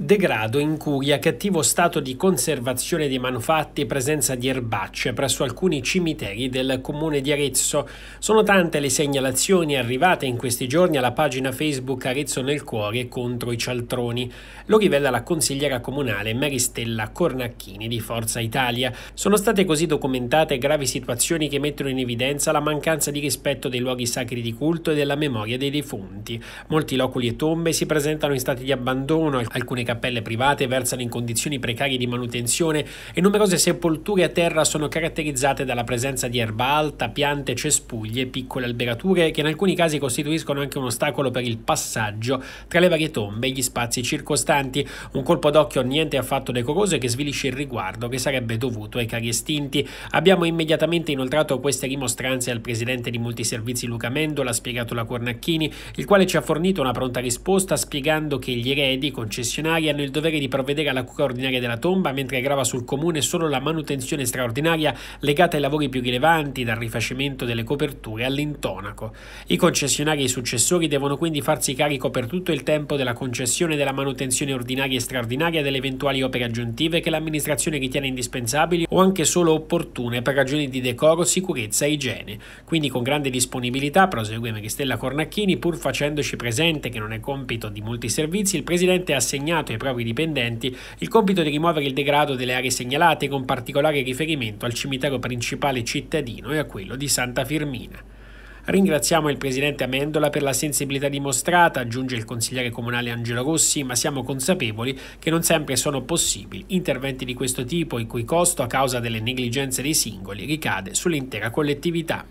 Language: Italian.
Degrado, incuria, cattivo stato di conservazione dei manufatti e presenza di erbacce presso alcuni cimiteri del comune di Arezzo. Sono tante le segnalazioni arrivate in questi giorni alla pagina Facebook Arezzo nel cuore contro i cialtroni. Lo rivela la consigliera comunale Maristella Cornacchini di Forza Italia. Sono state così documentate gravi situazioni che mettono in evidenza la mancanza di rispetto dei luoghi sacri di culto e della memoria dei defunti. Molti loculi e tombe si presentano in stati di abbandono, alcune cappelle private versano in condizioni precarie di manutenzione e numerose sepolture a terra sono caratterizzate dalla presenza di erba alta, piante, cespuglie e piccole alberature che in alcuni casi costituiscono anche un ostacolo per il passaggio tra le varie tombe e gli spazi circostanti. Un colpo d'occhio niente affatto decoroso e che svilisce il riguardo che sarebbe dovuto ai cari estinti. Abbiamo immediatamente inoltrato queste rimostranze al presidente di molti servizi Luca Mendola, spiegato la Cornacchini, il quale ci ha fornito una pronta risposta spiegando che gli eredi concessionari straordinarie hanno il dovere di provvedere alla cura ordinaria della tomba, mentre grava sul comune solo la manutenzione straordinaria legata ai lavori più rilevanti, dal rifacimento delle coperture all'intonaco. I concessionari e i successori devono quindi farsi carico per tutto il tempo della concessione della manutenzione ordinaria e straordinaria delle eventuali opere aggiuntive che l'amministrazione ritiene indispensabili o anche solo opportune per ragioni di decoro, sicurezza e igiene. Quindi con grande disponibilità, prosegue Meristella Cornacchini, pur facendoci presente che non è compito di molti servizi, il Presidente ha assegnato assegnato ai propri dipendenti il compito di rimuovere il degrado delle aree segnalate con particolare riferimento al cimitero principale cittadino e a quello di Santa Firmina. Ringraziamo il presidente Amendola per la sensibilità dimostrata, aggiunge il consigliere comunale Angelo Rossi, ma siamo consapevoli che non sempre sono possibili interventi di questo tipo il cui costo a causa delle negligenze dei singoli ricade sull'intera collettività.